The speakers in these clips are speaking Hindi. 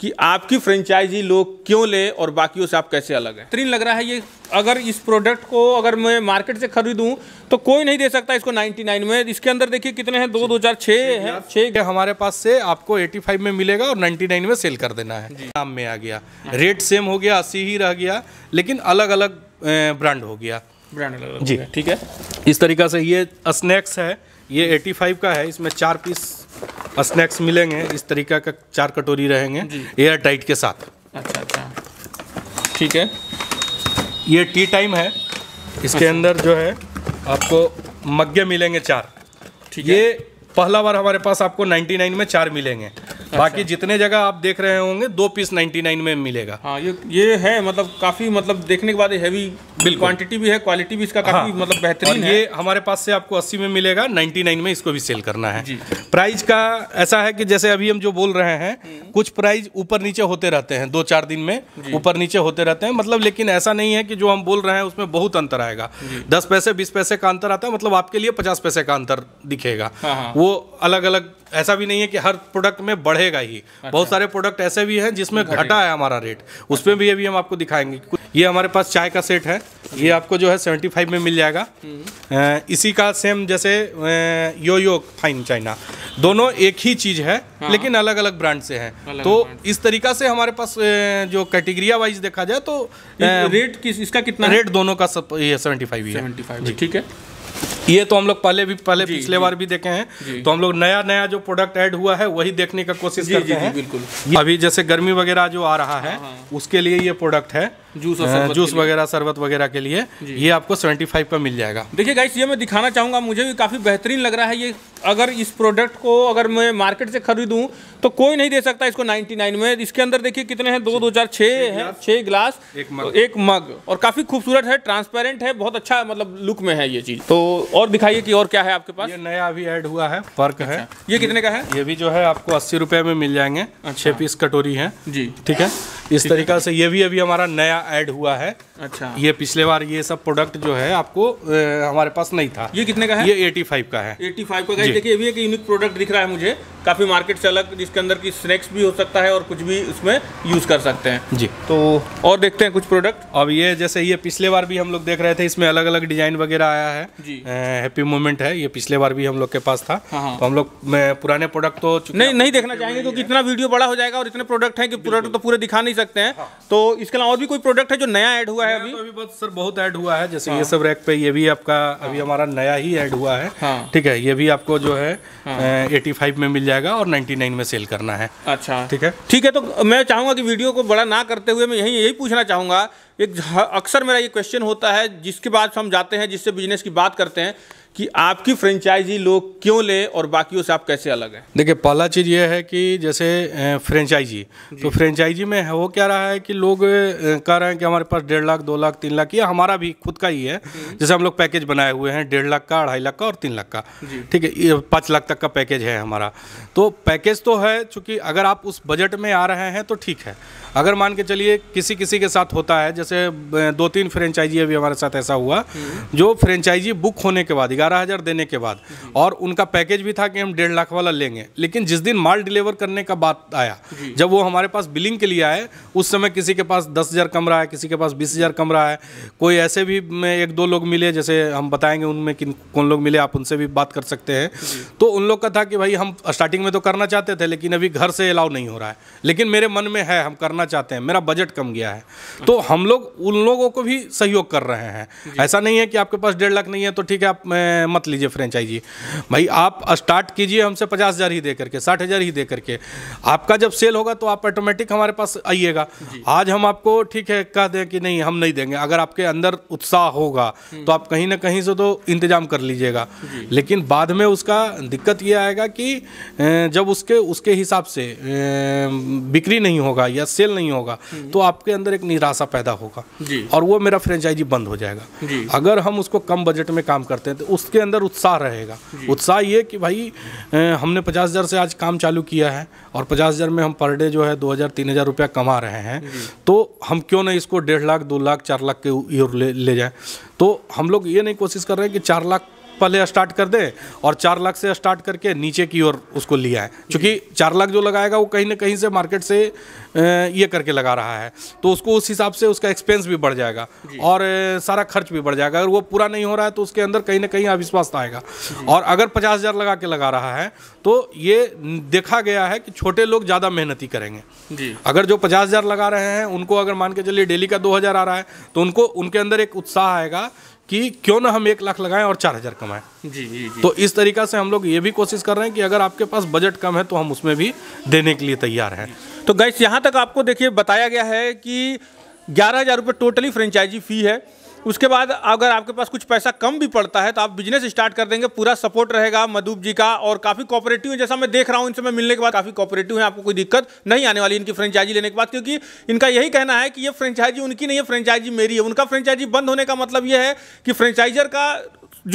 कि आपकी फ्रेंचाइजी लोग क्यों लें और बाकियों से आप कैसे अलग हैं तीन लग रहा है ये अगर इस प्रोडक्ट को अगर मैं मार्केट से खरीदूं तो कोई नहीं दे सकता इसको 99 में इसके अंदर देखिए कितने हैं दो दो चार छः है छः हमारे पास से आपको 85 में मिलेगा और 99 में सेल कर देना है नाम में आ गया रेट सेम हो गया अस्सी ही रह गया लेकिन अलग अलग ब्रांड हो गया ब्रांड अलग जी ठीक है इस तरीका से ये स्नैक्स है ये एटी का है इसमें चार पीस स्नैक्स मिलेंगे इस तरीका का चार कटोरी रहेंगे एयर टाइट के साथ अच्छा अच्छा ठीक है ये टी टाइम है इसके अच्छा। अंदर जो है आपको मग्गे मिलेंगे चार ठीक ये है? पहला बार हमारे पास आपको 99 में चार मिलेंगे अच्छा। बाकी जितने जगह आप देख रहे होंगे दो पीस 99 में मिलेगा हाँ ये ये है मतलब काफ़ी मतलब देखने के बाद हैवी बिल्कुल क्वांटिटी भी है क्वालिटी भी इसका काफी हाँ। मतलब बेहतरीन है ये हमारे पास से आपको 80 में मिलेगा 99 में इसको भी सेल करना है प्राइस का ऐसा है कि जैसे अभी हम जो बोल रहे हैं कुछ प्राइस ऊपर नीचे होते रहते हैं दो चार दिन में ऊपर नीचे होते रहते हैं मतलब लेकिन ऐसा नहीं है कि जो हम बोल रहे हैं उसमें बहुत अंतर आएगा दस पैसे बीस पैसे का अंतर आता है मतलब आपके लिए पचास पैसे का अंतर दिखेगा हाँ, हाँ। वो अलग अलग ऐसा भी नहीं है कि हर प्रोडक्ट में बढ़ेगा ही अच्छा। बहुत सारे प्रोडक्ट ऐसे भी हैं जिसमें घटा है हमारा रेट उसमें भी अभी हम आपको दिखाएंगे ये हमारे पास चाय का सेट है ये आपको जो है सेवेंटी फाइव में मिल जाएगा हम्म। इसी का सेम जैसे यो यो फाइन चाइना दोनों एक ही चीज़ है हाँ। लेकिन अलग अलग ब्रांड से है तो इस तरीका से हमारे पास जो कैटेगरिया वाइज देखा जाए तो रेट किस इसका कितना रेट दोनों का सब ये सेवेंटी फाइव सेवेंटी ठीक है ये तो हम लोग पहले भी पहले जी, पिछले जी, बार भी देखे हैं तो हम लोग नया नया जो प्रोडक्ट ऐड हुआ है वही देखने का कोशिश करते हैं बिल्कुल अभी जैसे गर्मी वगैरह जो आ रहा है हाँ, हाँ। उसके लिए ये प्रोडक्ट है जूस जूस वगैरह शरबत वगैरह के लिए ये आपको सेवेंटी फाइव का मिल जाएगा देखिए गाइस ये मैं दिखाना चाहूँगा मुझे भी काफ़ी बेहतरीन लग रहा है ये अगर इस प्रोडक्ट को अगर मैं मार्केट से खरीदूँ तो कोई नहीं दे सकता इसको 99 में इसके अंदर देखिए कितने हैं दो दो चार छः है छः ग्लास एक मग एक मग और काफ़ी खूबसूरत है ट्रांसपेरेंट है बहुत अच्छा मतलब लुक में है ये चीज़ तो और दिखाइए कि और क्या है आपके पास ये नया अभी ऐड हुआ है फर्क है अच्छा। ये कितने का है ये भी जो है आपको अस्सी में मिल जाएंगे छः अच्छा। पीस कटोरी है जी ठीक है इस तरीका से ये भी अभी हमारा नया ऐड हुआ है अच्छा ये पिछले बार ये सब प्रोडक्ट जो है आपको ए, हमारे पास नहीं था ये कितने का है ये 85 का है 85 का देखिए ये भी एक यूनिक प्रोडक्ट दिख रहा है मुझे काफ़ी मार्केट से अलग जिसके अंदर की स्नैक्स भी हो सकता है और कुछ भी उसमें यूज़ कर सकते हैं जी तो और देखते हैं कुछ प्रोडक्ट अब ये जैसे ये पिछले बार भी हम लोग देख रहे थे इसमें अलग अलग डिज़ाइन वगैरह आया है हैप्पी मोमेंट है ये पिछले बार भी हम लोग के पास था हाँ, हाँ। तो हम लोग पुराने प्रोडक्ट तो नहीं नहीं देखना चाहेंगे क्योंकि इतना वीडियो बड़ा हो जाएगा और इतने प्रोडक्ट है की प्रोडक्ट तो पूरे दिखा नहीं सकते हैं हाँ। तो इसके अलावा और भी कोई प्रोडक्ट है जो नया ऐड हुआ है अभी तो अभी बहुत सर बहुत ऐड हुआ है जैसे हाँ। ये सब रैक पे ये भी आपका हाँ। अभी हमारा नया ही ऐड हुआ है हाँ। ठीक है ये भी आपको जो है एटी हाँ। में मिल जाएगा और नाइन्टी में सेल करना है अच्छा ठीक है ठीक है तो मैं चाहूँगा कि वीडियो को बड़ा ना करते हुए मैं यही यही पूछना चाहूँगा एक अक्सर मेरा ये क्वेश्चन होता है जिसके बाद हम जाते हैं जिससे बिजनेस की बात करते हैं कि आपकी फ्रेंचाइजी लोग क्यों लें और बाकियों से आप कैसे अलग हैं देखिए पहला चीज़ यह है कि जैसे फ्रेंचाइजी तो फ्रेंचाइजी में वो क्या रहा है कि लोग कह रहे हैं कि हमारे पास डेढ़ लाख दो लाख तीन लाख या हमारा भी खुद का ही है जैसे हम लोग पैकेज बनाए हुए हैं डेढ़ लाख का अढ़ाई लाख का और तीन लाख का ठीक है पाँच लाख तक का पैकेज है हमारा तो पैकेज तो है चूँकि अगर आप उस बजट में आ रहे हैं तो ठीक है अगर मान के चलिए किसी किसी के साथ होता है जैसे दो तीन फ्रेंचाइजी अभी हमारे साथ ऐसा हुआ हम्म। जो फ्रेंचाइजी बुक होने के बाद ग्यारह हज़ार देने के बाद और उनका पैकेज भी था कि हम डेढ़ लाख वाला लेंगे लेकिन जिस दिन माल डिलीवर करने का बात आया जब वो हमारे पास बिलिंग के लिए आए उस समय किसी के पास दस हज़ार कम रहा है किसी के पास बीस हज़ार कम रहा है कोई ऐसे भी में एक दो लोग मिले जैसे हम बताएंगे उनमें किन कौन लोग मिले आप उनसे भी बात कर सकते हैं तो उन लोग का था कि भाई हम स्टार्टिंग में तो करना चाहते थे लेकिन अभी घर से अलाउ नहीं हो रहा है लेकिन मेरे मन में है हम करना चाहते हैं मेरा बजट कम गया है तो अच्छा। हम लोग उन लोगों को भी सहयोग कर रहे हैं ऐसा नहीं है कि आपके पास डेढ़ लाख नहीं है तो ठीक है आप मैं मत लीजिए फ्रेंचाइजी भाई आप स्टार्ट कीजिए हमसे पचास हज़ार ही दे करके साठ हज़ार ही दे करके आपका जब सेल होगा तो आप ऑटोमेटिक हमारे पास आइएगा आज हम आपको ठीक है कह दें कि नहीं हम नहीं देंगे अगर आपके अंदर उत्साह होगा हम्म। तो आप कहीं ना कहीं से तो इंतज़ाम कर लीजिएगा लेकिन बाद में उसका दिक्कत ये आएगा कि जब उसके उसके हिसाब से बिक्री नहीं होगा या सेल नहीं होगा हम्म। तो आपके अंदर एक निराशा पैदा होगा और वो मेरा फ्रेंचाइजी बंद हो जाएगा अगर हम उसको कम बजट में काम करते हैं तो उसके अंदर उत्साह रहेगा उत्साह ये कि भाई हमने पचास हज़ार से आज काम चालू किया है और पचास हज़ार में हम पर डे जो है दो हज़ार तीन हज़ार रुपया कमा रहे हैं तो हम क्यों नहीं इसको डेढ़ लाख दो लाख चार लाख के ले, ले जाएं तो हम लोग ये नहीं कोशिश कर रहे हैं कि चार लाख पहले स्टार्ट कर दें और चार लाख से स्टार्ट करके नीचे की ओर उसको लिया है क्योंकि चार लाख जो लगाएगा वो कहीं ना कहीं से मार्केट से ये करके लगा रहा है तो उसको उस हिसाब से उसका एक्सपेंस भी बढ़ जाएगा और सारा खर्च भी बढ़ जाएगा अगर वो पूरा नहीं हो रहा है तो उसके अंदर कहीं ना कहीं अविश्वास तो आएगा और अगर पचास हज़ार लगा के लगा रहा है तो ये देखा गया है कि छोटे लोग ज़्यादा मेहनती करेंगे अगर जो पचास हज़ार लगा रहे हैं उनको अगर मान के चलिए डेली का दो हज़ार आ रहा है तो उनको उनके अंदर एक उत्साह आएगा कि क्यों ना हम एक लाख लगाएं और चार हज़ार कमाएं जी, जी जी तो इस तरीका से हम लोग ये भी कोशिश कर रहे हैं कि अगर आपके पास बजट कम है तो हम उसमें भी देने के लिए तैयार हैं तो गैस यहाँ तक आपको देखिए बताया गया है कि ग्यारह हज़ार रुपये टोटली फ्रेंचाइजी फ़ी है उसके बाद अगर आपके पास कुछ पैसा कम भी पड़ता है तो आप बिजनेस स्टार्ट कर देंगे पूरा सपोर्ट रहेगा मधुब जी का और काफ़ी कॉपरेटिव है जैसा मैं देख रहा हूँ इनसे मैं मिलने के बाद काफ़ी कॉपरेटिव है आपको कोई दिक्कत नहीं आने वाली इनकी फ्रेंचाइजी लेने के बाद क्योंकि इनका यही कहना है कि ये फ्रेंचाइजी उनकी नहीं है फ्रेंचाइजी मेरी है उनका फ्रेंचाइजी बंद होने का मतलब यह है कि फ्रेंचाइजर का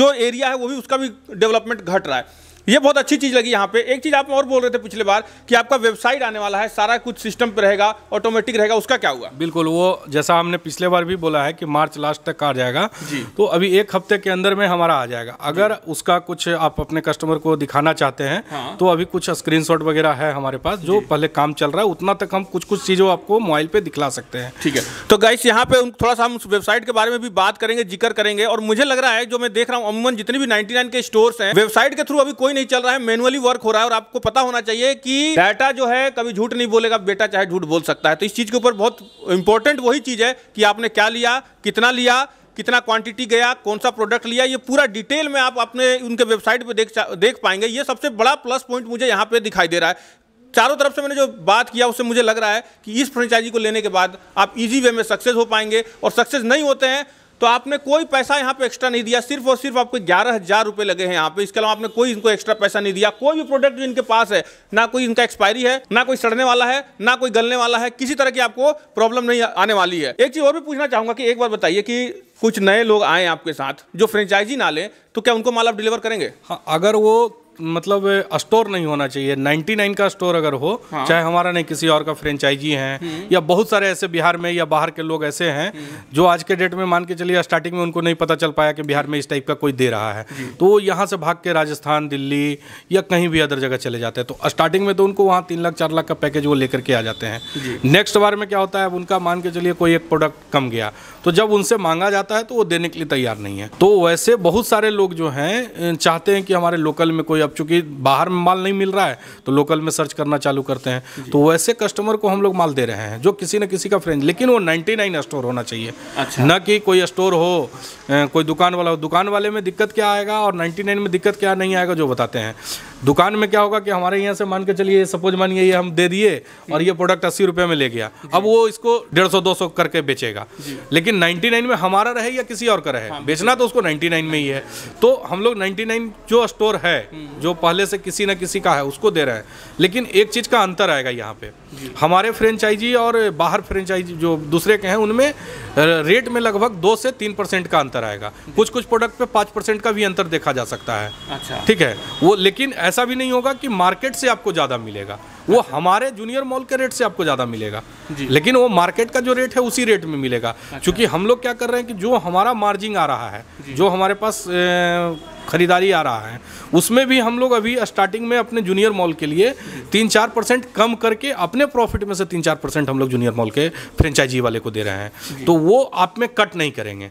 जो एरिया है वो भी उसका भी डेवलपमेंट घट रहा है ये बहुत अच्छी चीज़ लगी यहाँ पे एक चीज़ आप और बोल रहे थे पिछले बार कि आपका वेबसाइट आने वाला है सारा कुछ सिस्टम पर रहेगा ऑटोमेटिक रहेगा उसका क्या हुआ बिल्कुल वो जैसा हमने पिछले बार भी बोला है कि मार्च लास्ट तक आ जाएगा जी तो अभी एक हफ्ते के अंदर में हमारा आ जाएगा अगर उसका कुछ आप अपने कस्टमर को दिखाना चाहते हैं हाँ। तो अभी कुछ स्क्रीन वगैरह है हमारे पास जो पहले काम चल रहा है उतना तक हम कुछ कुछ चीज़ों आपको मोबाइल पर दिखला सकते हैं ठीक है तो गाइस यहाँ पे थोड़ा सा हम वेबसाइट के बारे में भी बात करेंगे जिक्र करेंगे और मुझे लग रहा है जो मैं देख रहा हूँ अमूमन जितनी भी नाइन्टी के स्टोर्स हैं वेबसाइट के थ्रू अभी कोई ही नहीं चल रहा है मैनुअली वर्क हो रहा है और आपको पता होना चाहिए कि डाटा जो है कभी झूठ नहीं बोलेगा बेटा चाहे झूठ बोल सकता है तो इस चीज़ के ऊपर बहुत इंपॉर्टेंट वही चीज़ है कि आपने क्या लिया कितना लिया कितना क्वांटिटी गया कौन सा प्रोडक्ट लिया ये पूरा डिटेल में आप अपने उनके वेबसाइट पर देख देख पाएंगे ये सबसे बड़ा प्लस पॉइंट मुझे यहाँ पे दिखाई दे रहा है चारों तरफ से मैंने जो बात किया उससे मुझे लग रहा है कि इस फ्रेंचाइजी को लेने के बाद आप इजी वे में सक्सेस हो पाएंगे और सक्सेस नहीं होते हैं तो आपने कोई पैसा यहाँ पे एक्स्ट्रा नहीं दिया सिर्फ और सिर्फ आपको ग्यारह हज़ार रुपए लगे हैं यहाँ पे इसके अलावा आपने कोई इनको एक्स्ट्रा पैसा नहीं दिया कोई भी प्रोडक्ट जो इनके पास है ना कोई इनका एक्सपायरी है ना कोई सड़ने वाला है ना कोई गलने वाला है किसी तरह की आपको प्रॉब्लम नहीं आने वाली है एक चीज़ और भी पूछना चाहूंगा कि एक बार बताइए कि कुछ नए लोग आए आपके साथ जो फ्रेंचाइजी ना लें तो क्या उनको माल आप डिलीवर करेंगे हाँ अगर वो मतलब स्टोर नहीं होना चाहिए 99 का स्टोर अगर हो हाँ। चाहे हमारा नहीं किसी और का फ्रेंचाइजी है हम्म। या बहुत सारे ऐसे बिहार में या बाहर के लोग ऐसे हैं हम्म। जो आज के डेट में मान के चलिए स्टार्टिंग में उनको नहीं पता चल पाया कि बिहार में इस टाइप का कोई दे रहा है तो वो यहाँ से भाग के राजस्थान दिल्ली या कहीं भी अदर जगह चले जाते हैं तो स्टार्टिंग में तो उनको वहाँ तीन लाख चार लाख का पैकेज वो लेकर के आ जाते हैं नेक्स्ट बार में क्या होता है उनका मान के चलिए कोई एक प्रोडक्ट कम गया तो जब उनसे मांगा जाता है तो वो देने के लिए तैयार नहीं है तो वैसे बहुत सारे लोग जो हैं चाहते हैं कि हमारे लोकल में कोई अब चूंकि बाहर में माल नहीं मिल रहा है तो लोकल में सर्च करना चालू करते हैं तो वैसे कस्टमर को हम लोग माल दे रहे हैं जो किसी न किसी का फ्रेंड लेकिन वो नाइन्टी स्टोर होना चाहिए अच्छा। न कि कोई स्टोर हो कोई दुकान वाला हो दुकान वाले में दिक्कत क्या आएगा और नाइन्टी में दिक्कत क्या नहीं आएगा जो बताते हैं दुकान में क्या होगा कि हमारे यहाँ से मान के चलिए सपोज मानिए ये हम दे दिए और ये प्रोडक्ट अस्सी रुपये में ले गया अब वो इसको डेढ़ सौ दो सौ करके बेचेगा लेकिन नाइन्टी नाइन में हमारा रहे या किसी और का रहे हाँ, बेचना तो उसको नाइन्टी नाइन में ही है तो हम लोग नाइन्टी नाइन जो स्टोर है हम्म। जो पहले से किसी न किसी का है उसको दे रहा है लेकिन एक चीज़ का अंतर आएगा यहाँ पर हमारे फ्रेंचाइजी और बाहर फ्रेंचाइजी जो दूसरे के हैं उनमें रेट में लगभग दो से तीन परसेंट का अंतर आएगा कुछ कुछ प्रोडक्ट पे पाँच परसेंट का भी अंतर देखा जा सकता है अच्छा ठीक है वो लेकिन ऐसा भी नहीं होगा कि मार्केट से आपको ज़्यादा मिलेगा वो अच्छा। हमारे जूनियर मॉल के रेट से आपको ज़्यादा मिलेगा लेकिन वो मार्केट का जो रेट है उसी रेट में मिलेगा अच्छा। क्योंकि हम लोग क्या कर रहे हैं कि जो हमारा मार्जिन आ रहा है जो हमारे पास ख़रीदारी आ रहा है उसमें भी हम लोग अभी स्टार्टिंग में अपने जूनियर मॉल के लिए तीन चार परसेंट कम करके अपने अपने प्रॉफिट में से तीन चार परसेंट हम लोग जूनियर मॉल के फ्रेंचाइजी वाले को दे रहे हैं तो वो आप में कट नहीं करेंगे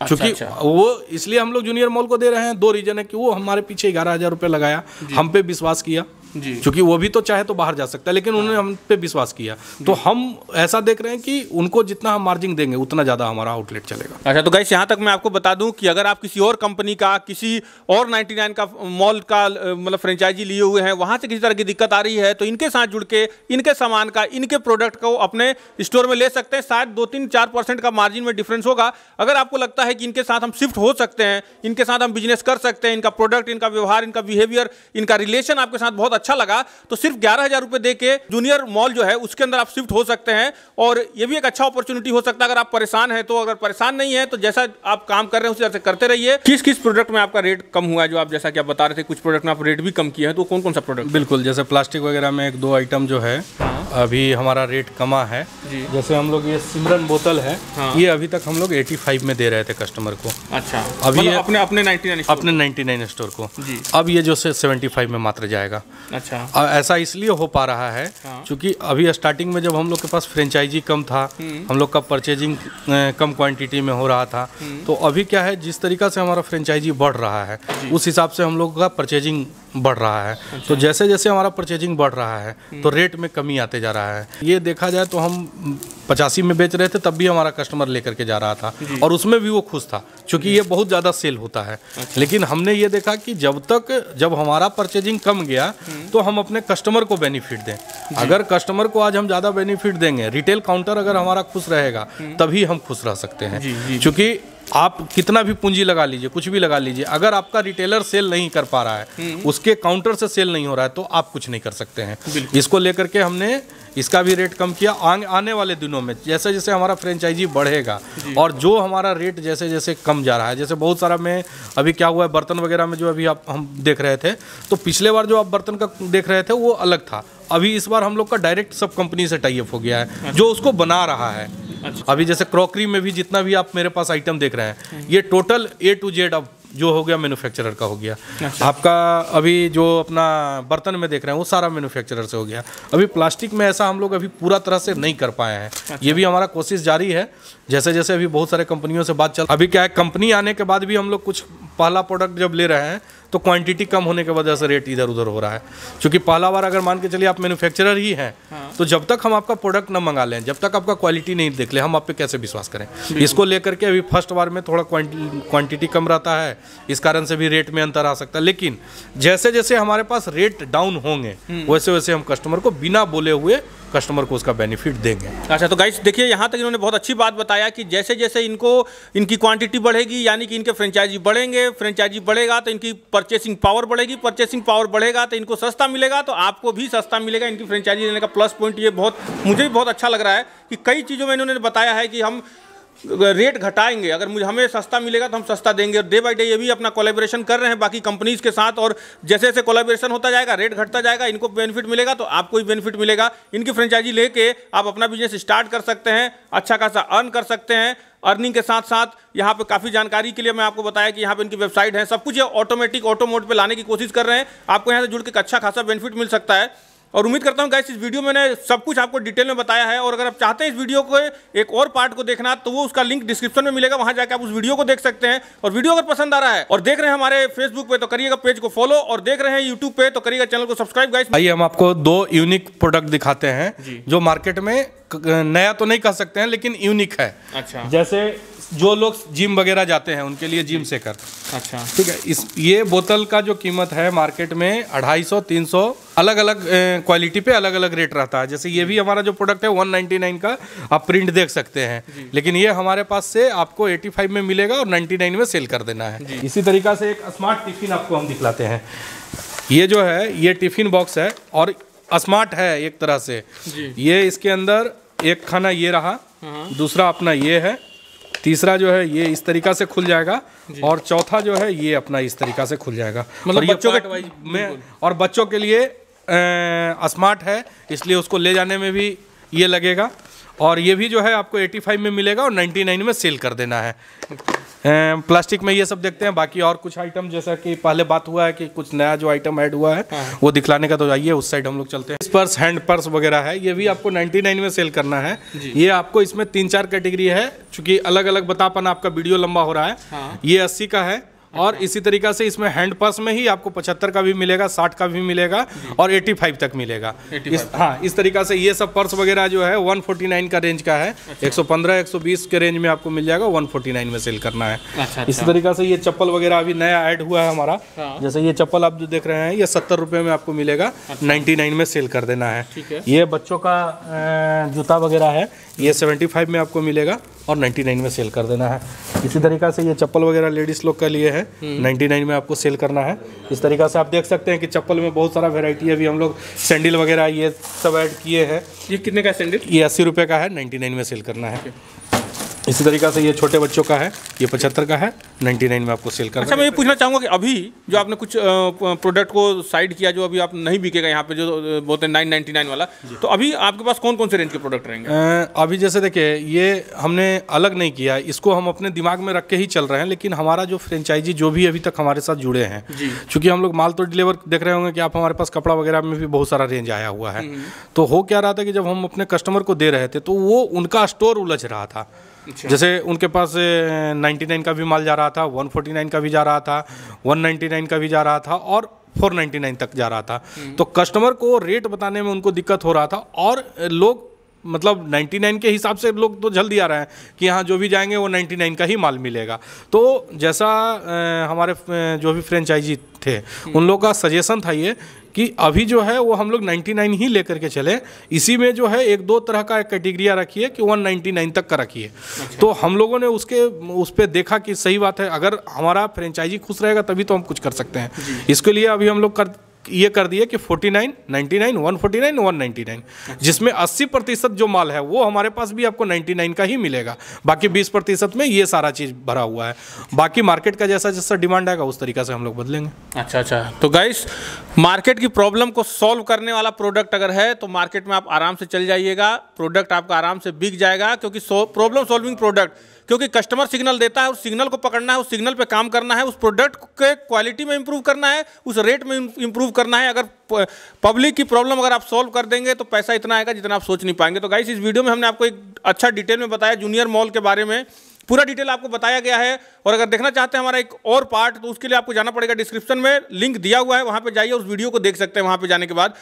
अच्छा, क्योंकि अच्छा, अच्छा। वो इसलिए हम लोग जूनियर मॉल को दे रहे हैं दो रीजन है कि वो हमारे पीछे ग्यारह हजार रुपये लगाया हम पे विश्वास किया क्योंकि वो भी तो चाहे तो बाहर जा सकता है लेकिन उन्होंने हाँ। हम पे विश्वास किया तो हम ऐसा देख रहे हैं कि उनको जितना हम मार्जिन देंगे उतना ज़्यादा हमारा आउटलेट चलेगा अच्छा तो गाइस यहाँ तक मैं आपको बता दूँ कि अगर आप किसी और कंपनी का किसी और 99 का मॉल का मतलब फ्रेंचाइजी लिए हुए हैं वहाँ से किसी तरह की दिक्कत आ रही है तो इनके साथ जुड़ के इनके सामान का इनके प्रोडक्ट को अपने स्टोर में ले सकते हैं शायद दो तीन चार परसेंट का मार्जिन में डिफरेंस होगा अगर आपको लगता है कि इनके साथ हम शिफ्ट हो सकते हैं इनके साथ हम बिजनेस कर सकते हैं इनका प्रोडक्ट इनका व्यवहार इनका बिहेवियर इनका रिलेशन आपके साथ बहुत अच्छा अच्छा लगा तो सिर्फ ग्यारह हजार रुपए दे के जूनियर मॉल जो है उसके अंदर आप शिफ्ट हो सकते हैं और ये भी एक अच्छा अपॉर्चुनिटी हो सकता है अगर आप परेशान हैं तो अगर परेशान नहीं है तो जैसा आप काम कर रहे हैं उसी तरह करते रहिए किस किस प्रोडक्ट में आपका रेट कम हुआ है जो आप जैसा कि आप बता रहे थे कुछ प्रोडक्ट में आप रेट भी कम किए हैं तो कौन कौन सा प्रोडक्ट बिल्कुल जैसे प्लास्टिक वगैरह में एक दो आइटम जो है अभी हमारा रेट कमा है जैसे हम लोग ये सिमरन बोतल है हाँ। ये अभी तक हम लोग 85 में दे रहे थे कस्टमर को अच्छा अभी मतलब अपने अपने 99 अपने 99 स्टोर को जी। अब ये जो से 75 में मात्र जाएगा अच्छा आ, ऐसा इसलिए हो पा रहा है हाँ। क्योंकि हाँ। अभी स्टार्टिंग में जब हम लोग के पास फ्रेंचाइजी कम था हम्म। हम लोग का परचेजिंग कम क्वान्टिटी में हो रहा था हम्म। तो अभी क्या है जिस तरीका से हमारा फ्रेंचाइजी बढ़ रहा है उस हिसाब से हम लोग का परचेजिंग बढ़ रहा है तो अच्छा। जैसे जैसे हमारा परचेजिंग बढ़ रहा है हम्म। तो रेट में कमी आते बढ़ते जा रहा है ये देखा जाए तो हम पचासी में बेच रहे थे तब भी हमारा कस्टमर लेकर के जा रहा था और उसमें भी वो खुश था क्योंकि ये बहुत ज़्यादा सेल होता है अच्छा। लेकिन हमने ये देखा कि जब तक जब हमारा परचेजिंग कम गया हम्म। तो हम अपने कस्टमर को बेनिफिट दें अगर कस्टमर को आज हम ज़्यादा बेनिफिट देंगे रिटेल काउंटर अगर हमारा खुश रहेगा हम्म। तभी हम खुश रह सकते हैं क्योंकि आप कितना भी पूंजी लगा लीजिए कुछ भी लगा लीजिए अगर आपका रिटेलर सेल नहीं कर पा रहा है हम्म। उसके काउंटर से सेल नहीं हो रहा है तो आप कुछ नहीं कर सकते हैं इसको लेकर के हमने इसका भी रेट कम किया आ, आने वाले दिनों में जैसे जैसे हमारा फ्रेंचाइजी बढ़ेगा और जो हमारा रेट जैसे जैसे कम जा रहा है जैसे बहुत सारा में अभी क्या हुआ है बर्तन वगैरह में जो अभी आप हम देख रहे थे तो पिछले बार जो आप बर्तन का देख रहे थे वो अलग था अभी इस बार हम लोग का डायरेक्ट सब कंपनी से टाइप हो गया है अच्छा। जो उसको बना रहा है अच्छा, अच्छा। अभी जैसे क्रॉकरी में भी जितना भी आप मेरे पास आइटम देख रहे हैं ये टोटल ए टू जेड अब जो हो गया मैन्युफैक्चरर का हो गया अच्छा। आपका अभी जो अपना बर्तन में देख रहे हैं वो सारा मैन्युफैक्चरर से हो गया अभी प्लास्टिक में ऐसा हम लोग अभी पूरा तरह से नहीं कर पाए हैं अच्छा। ये भी हमारा कोशिश जारी है जैसे जैसे अभी बहुत सारे कंपनियों से बात चल अभी क्या है कंपनी आने के बाद भी हम लोग कुछ पहला प्रोडक्ट जब ले रहे हैं तो क्वांटिटी कम होने के वजह से रेट इधर उधर हो रहा है क्योंकि पहला बार अगर मान के चलिए आप मैन्युफैक्चरर ही हैं हाँ। तो जब तक हम आपका प्रोडक्ट ना मंगा लें जब तक आपका क्वालिटी नहीं देख ले हम आप पे कैसे विश्वास करें इसको लेकर के अभी फर्स्ट बार में थोड़ा क्वांटिटी कम रहता है इस कारण से भी रेट में अंतर आ सकता है लेकिन जैसे जैसे हमारे पास रेट डाउन होंगे हम्म। वैसे वैसे हम कस्टमर को बिना बोले हुए कस्टमर को उसका बेनिफिट देंगे अच्छा तो गाइस देखिए यहाँ तक इन्होंने बहुत अच्छी बात बताया कि जैसे जैसे इनको इनकी क्वांटिटी बढ़ेगी यानी कि इनके फ्रेंचाइजी बढ़ेंगे फ्रेंचाइजी बढ़ेगा तो इनकी परचेसिंग पावर बढ़ेगी परचेसिंग पावर बढ़ेगा तो इनको सस्ता मिलेगा तो आपको भी सस्ता मिलेगा इनकी फ्रेंचाइजी लेने का प्लस पॉइंट ये बहुत मुझे भी बहुत अच्छा लग रहा है कि कई चीज़ों में इन्होंने बताया है कि हम रेट घटाएंगे अगर मुझे हमें सस्ता मिलेगा तो हम सस्ता देंगे और डे बाई डे ये भी अपना कोलेब्रेशन कर रहे हैं बाकी कंपनीज के साथ और जैसे जैसे कोलेब्रेशन होता जाएगा रेट घटता जाएगा इनको बेनिफिट मिलेगा तो आपको भी बेनिफिट मिलेगा इनकी फ्रेंचाइजी लेके आप अपना बिजनेस स्टार्ट कर सकते हैं अच्छा खासा अर्न कर सकते हैं अर्निंग के साथ साथ यहाँ पे काफ़ी जानकारी के लिए मैं आपको बताया कि यहाँ पे इनकी वेबसाइट है सब कुछ ये ऑटोमेटिक ऑटो मोड पे लाने की कोशिश कर रहे हैं आपको यहाँ से जुड़ के अच्छा खासा बेनिफिट मिल सकता है और उम्मीद करता हूँ गैस इस वीडियो मैंने सब कुछ आपको डिटेल में बताया है और अगर आप चाहते हैं इस वीडियो को एक और पार्ट को देखना तो वो उसका लिंक डिस्क्रिप्शन में मिलेगा वहाँ जाकर आप उस वीडियो को देख सकते हैं और वीडियो अगर पसंद आ रहा है और देख रहे हैं हमारे फेसबुक पे तो करिएगा पेज को फॉलो और देख रहे हैं यूट्यूब पे तो करिएगा चैनल को सब्सक्राइब गाइस भाई हम आपको दो यूनिक प्रोडक्ट दिखाते हैं जो मार्केट में नया तो नहीं कह सकते हैं लेकिन यूनिक है अच्छा जैसे जो लोग जिम वगैरह जाते हैं उनके लिए जिम सेकर अच्छा ठीक है इस ये बोतल का जो कीमत है मार्केट में अढ़ाई सौ तीन सौ अलग अलग क्वालिटी पे अलग अलग रेट रहता है जैसे ये भी हमारा जो प्रोडक्ट है 199 का आप प्रिंट देख सकते हैं लेकिन ये हमारे पास से आपको 85 में मिलेगा और 99 में सेल कर देना है इसी तरीका से एक स्मार्ट टिफ़िन आपको हम दिखलाते हैं ये जो है ये टिफ़िन बॉक्स है और स्मार्ट है एक तरह से ये इसके अंदर एक खाना ये रहा हाँ। दूसरा अपना ये है तीसरा जो है ये इस तरीका से खुल जाएगा और चौथा जो है ये अपना इस तरीका से खुल जाएगा मतलब और बच्चों के में और बच्चों के लिए स्मार्ट है इसलिए उसको ले जाने में भी ये लगेगा और ये भी जो है आपको 85 में मिलेगा और 99 में सेल कर देना है प्लास्टिक में ये सब देखते हैं बाकी और कुछ आइटम जैसा कि पहले बात हुआ है कि कुछ नया जो आइटम ऐड हुआ है हाँ। वो दिखलाने का तो जाइए उस साइड हम लोग चलते हैं पर्स हैंड पर्स वगैरह है ये भी आपको 99 में सेल करना है ये आपको इसमें तीन चार कैटेगरी है चूंकि अलग अलग बतापन आपका वीडियो लंबा हो रहा है हाँ। ये अस्सी का है और इसी तरीका से इसमें हैंड पर्स में ही आपको पचहत्तर का भी मिलेगा साठ का भी मिलेगा और एटी फाइव तक मिलेगा इस, हाँ इस तरीका से ये सब पर्स वगैरह जो है वन फोर्टी नाइन का रेंज का है अच्छा। एक सौ पंद्रह एक सौ बीस के रेंज में आपको मिल जाएगा वन फोर्टी नाइन में सेल करना है अच्छा, अच्छा। इसी तरीका से ये चप्पल वगैरह अभी नया एड हुआ है हमारा हाँ। जैसे ये चप्पल आप जो देख रहे हैं ये सत्तर रुपये में आपको मिलेगा नाइन्टी नाइन में सेल कर देना है ये बच्चों का जूता वगैरह है ये सेवेंटी फाइव में आपको मिलेगा और 99 में सेल कर देना है इसी तरीका से ये चप्पल वगैरह लेडीज़ लोग का लिए है 99 हम्म। में आपको सेल करना है इस तरीका से आप देख सकते हैं कि चप्पल में बहुत सारा वेराइटी है अभी हम लोग सैंडल वगैरह ये सब ऐड किए हैं ये कितने का सैंडल ये अस्सी रुपये का है नाइन्टी में सेल करना है इसी तरीका से ये छोटे बच्चों का है ये पचहत्तर का है नाइन्टी नाइन में आपको सेल कर अच्छा मैं ये पूछना चाहूँगा कि अभी जो आपने कुछ प्रोडक्ट को साइड किया जो अभी आप नहीं बिकेगा यहाँ पे जो बोलते हैं नाइन नाइन वाला तो अभी आपके पास कौन कौन से रेंज के प्रोडक्ट रहेंगे अभी जैसे देखिए ये हमने अलग नहीं किया इसको हम अपने दिमाग में रख के ही चल रहे हैं लेकिन हमारा जो फ्रेंचाइजी जो भी अभी तक हमारे साथ जुड़े हैं चूँकि हम लोग माल तो डिलीवर देख रहे होंगे कि आप हमारे पास कपड़ा वगैरह में भी बहुत सारा रेंज आया हुआ है हम्म। तो हो क्या रहा था कि जब हम अपने कस्टमर को दे रहे थे तो वो उनका स्टोर उलझ रहा था अच्छा। जैसे उनके पास 99 का भी माल जा रहा था 149 का भी जा रहा था 199 का भी जा रहा था और 499 तक जा रहा था हम्म। तो कस्टमर को रेट बताने में उनको दिक्कत हो रहा था और लोग मतलब 99 के हिसाब से लोग तो जल्दी आ रहे हैं कि यहाँ जो भी जाएंगे वो 99 का ही माल मिलेगा तो जैसा हमारे जो भी फ्रेंचाइजी थे उन लोग का सजेशन था ये कि अभी जो है वो हम लोग 99 ही लेकर के चले इसी में जो है एक दो तरह का एक कैटेगरिया रखिए कि 199 तक का रखिए अच्छा। तो हम लोगों ने उसके उस पर देखा कि सही बात है अगर हमारा फ्रेंचाइजी खुश रहेगा तभी तो हम कुछ कर सकते हैं इसके लिए अभी हम लोग कर ये कर दिया कि 49, 99, 149, 199 जिसमें 80 प्रतिशत जो माल है वो हमारे पास भी आपको 99 का ही मिलेगा बाकी 20 प्रतिशत में ये सारा चीज़ भरा हुआ है बाकी मार्केट का जैसा जैसा डिमांड आएगा उस तरीके से हम लोग बदलेंगे अच्छा अच्छा तो गाइस मार्केट की प्रॉब्लम को सॉल्व करने वाला प्रोडक्ट अगर है तो मार्केट में आप आराम से चल जाइएगा प्रोडक्ट आपका आराम से बिक जाएगा क्योंकि प्रॉब्लम सॉल्विंग प्रोडक्ट क्योंकि कस्टमर सिग्नल देता है उस सिग्नल को पकड़ना है उस सिग्नल पे काम करना है उस प्रोडक्ट के क्वालिटी में इंप्रूव करना है उस रेट में इंप्रूव करना है अगर पब्लिक की प्रॉब्लम अगर आप सॉल्व कर देंगे तो पैसा इतना आएगा जितना आप सोच नहीं पाएंगे तो गाइस इस वीडियो में हमने आपको एक अच्छा डिटेल में बताया जूनियर मॉल के बारे में पूरा डिटेल आपको बताया गया है और अगर देखना चाहते हैं हमारा एक और पार्ट तो उसके लिए आपको जाना पड़ेगा डिस्क्रिप्शन में लिंक दिया हुआ है वहाँ पर जाइए उस वीडियो को देख सकते हैं वहाँ पर जाने के बाद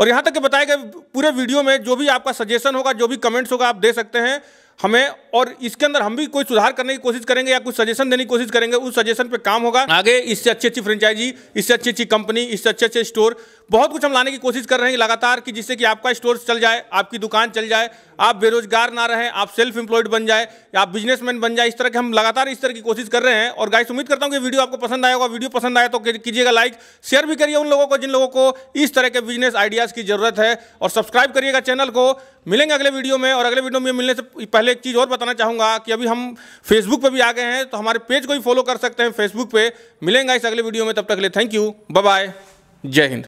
और यहाँ तक कि बताया गया पूरे वीडियो में जो भी आपका सजेशन होगा जो भी कमेंट्स होगा आप दे सकते हैं हमें और इसके अंदर हम भी कोई सुधार करने की कोशिश करेंगे या कुछ सजेशन देने की कोशिश करेंगे उस सजेशन पे काम होगा आगे इससे अच्छी अच्छी फ्रेंचाइजी इससे अच्छी अच्छी कंपनी इससे अच्छे अच्छे स्टोर बहुत कुछ हम लाने की कोशिश कर रहे हैं लगातार कि जिससे कि आपका स्टोर चल जाए आपकी दुकान चल जाए आप बेरोजगार ना रहें आप सेल्फ एम्प्लॉयड बन जाए आप बिजनेसमैन बन जाए इस तरह के हम लगातार इस तरह की कोशिश कर रहे हैं और गाइस उम्मीद करता हूँ कि वीडियो आपको पसंद आया होगा वीडियो पसंद आया तो कीजिएगा लाइक शेयर भी करिए उन लोगों को जिन लोगों को इस तरह के बिजनेस आइडियाज़ की ज़रूरत है और सब्सक्राइब करिएगा चैनल को मिलेंगे अगले वीडियो में और अगले वीडियो में मिलने से पहले एक चीज़ और बताना चाहूँगा कि अभी हम फेसबुक पर भी आ गए हैं तो हमारे पेज को भी फॉलो कर सकते हैं फेसबुक पर मिलेंगे इस अगले वीडियो में तब तक ले थैंक यू बाय जय हिंद